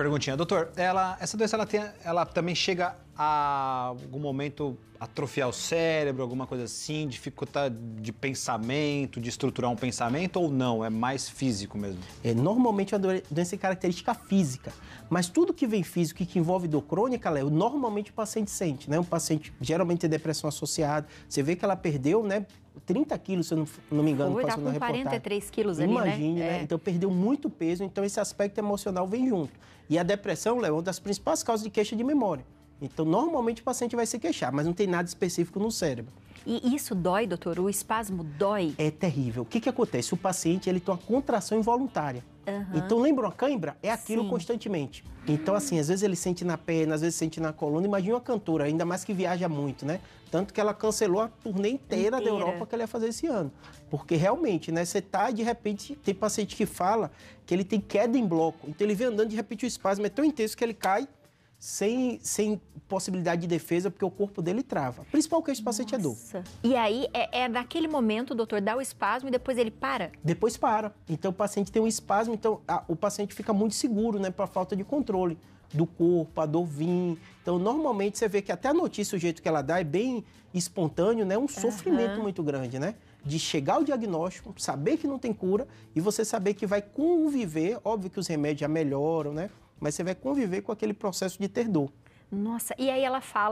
perguntinha, doutor. Ela, essa doença ela, tem, ela também chega a algum momento atrofiar o cérebro, alguma coisa assim, dificultar de pensamento, de estruturar um pensamento ou não? É mais físico mesmo? É, normalmente a é uma doença é característica física, mas tudo que vem físico e que envolve dor crônica, Léo, normalmente o paciente sente, né? Um paciente geralmente tem depressão associada, você vê que ela perdeu, né? 30 quilos, se eu não, não me engano, Foi, passou tá com na reportagem. 43 quilos ali, né? Imagine, né? né? É. Então perdeu muito peso, então esse aspecto emocional vem junto. E a depressão, Léo, é uma das principais causas de queixa de memória. Então, normalmente o paciente vai se queixar, mas não tem nada específico no cérebro. E isso dói, doutor? O espasmo dói? É terrível. O que, que acontece? O paciente ele tem uma contração involuntária. Uhum. Então, lembra uma cãibra? É aquilo Sim. constantemente. Então, assim, às vezes ele sente na perna, às vezes sente na coluna. Imagina uma cantora, ainda mais que viaja muito, né? Tanto que ela cancelou a turnê inteira, inteira. da Europa que ela ia fazer esse ano. Porque realmente, né? Você tá, de repente, tem paciente que fala que ele tem queda em bloco. Então ele vem andando, de repente o espasmo é tão intenso que ele cai sem, sem possibilidade de defesa, porque o corpo dele trava. Principal que esse paciente Nossa. é dor. E aí, é, é naquele momento, o doutor, dá o espasmo e depois ele para? Depois para. Então, o paciente tem um espasmo, então a, o paciente fica muito seguro, né, para falta de controle do corpo, a dor vir. Então, normalmente, você vê que até a notícia, o jeito que ela dá, é bem espontâneo, né, um uhum. sofrimento muito grande, né? de chegar ao diagnóstico, saber que não tem cura e você saber que vai conviver, óbvio que os remédios já melhoram, né? mas você vai conviver com aquele processo de ter dor. Nossa, e aí ela fala